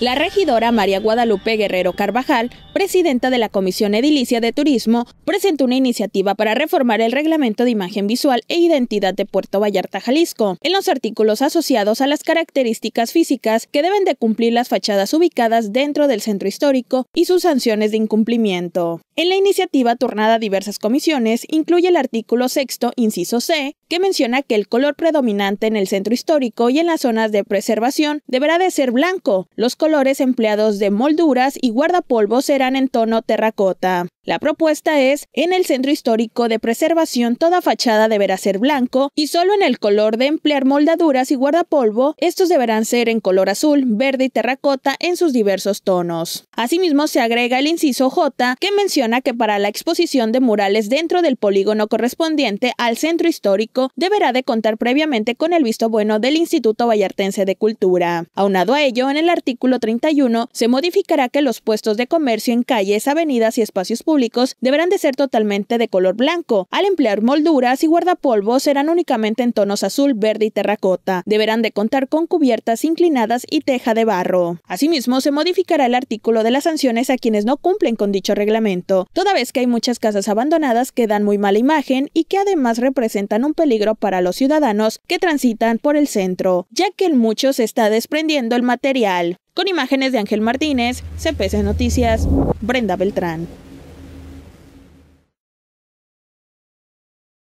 La regidora María Guadalupe Guerrero Carvajal, presidenta de la Comisión Edilicia de Turismo, presentó una iniciativa para reformar el reglamento de imagen visual e identidad de Puerto Vallarta, Jalisco, en los artículos asociados a las características físicas que deben de cumplir las fachadas ubicadas dentro del centro histórico y sus sanciones de incumplimiento. En la iniciativa turnada a diversas comisiones incluye el artículo sexto, inciso C, que menciona que el color predominante en el centro histórico y en las zonas de preservación deberá de ser blanco. Los colores empleados de molduras y guardapolvos serán en tono terracota. La propuesta es, en el centro histórico de preservación toda fachada deberá ser blanco y solo en el color de emplear moldaduras y guardapolvo, estos deberán ser en color azul, verde y terracota en sus diversos tonos. Asimismo se agrega el inciso J que menciona que para la exposición de murales dentro del polígono correspondiente al centro histórico deberá de contar previamente con el visto bueno del Instituto Vallartense de Cultura. Aunado a ello, en el artículo 31 se modificará que los puestos de comercio en calles, avenidas y espacios públicos deberán de ser totalmente de color blanco. Al emplear molduras y guardapolvos serán únicamente en tonos azul, verde y terracota. Deberán de contar con cubiertas inclinadas y teja de barro. Asimismo, se modificará el artículo de las sanciones a quienes no cumplen con dicho reglamento, toda vez que hay muchas casas abandonadas que dan muy mala imagen y que además representan un peligro para los ciudadanos que transitan por el centro, ya que en muchos se está desprendiendo el material. Con imágenes de Ángel Martínez, CPC Noticias, Brenda Beltrán.